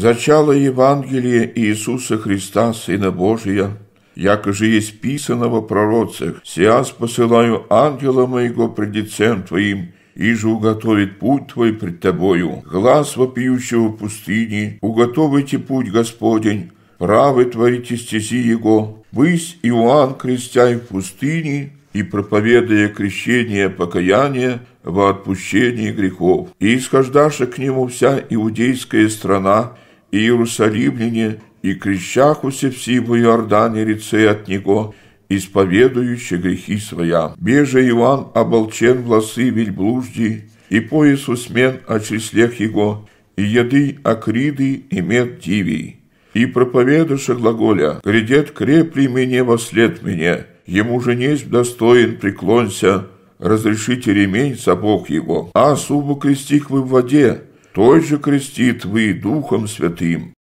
Зачало Евангелие Иисуса Христа, Сына Божия, якоже есть писано во пророцах, «Сиас посылаю ангела моего пред лицем твоим, иже уготовит путь твой пред тобою. Глаз вопиющего в пустыне, уготовите путь Господень, правы творите стези его. Высь Иоанн, крестяй в пустыне, и проповедуя крещение покаяния во отпущении грехов. И исхождаше к нему вся иудейская страна, и иерусалимляне, и крещахуся всему Иордане реце от него, исповедующе грехи своя. Беже Иоанн оболчен власы вель блужди, и пояс усмен о числех его, и еды акриды и мед дивий. И проповедуша глаголя, грядет крепли мне во след мне, ему же несть достоин преклонься, разрешите ремень сапог его, а субу крестих вы в воде, той же крестит вы Духом Святым,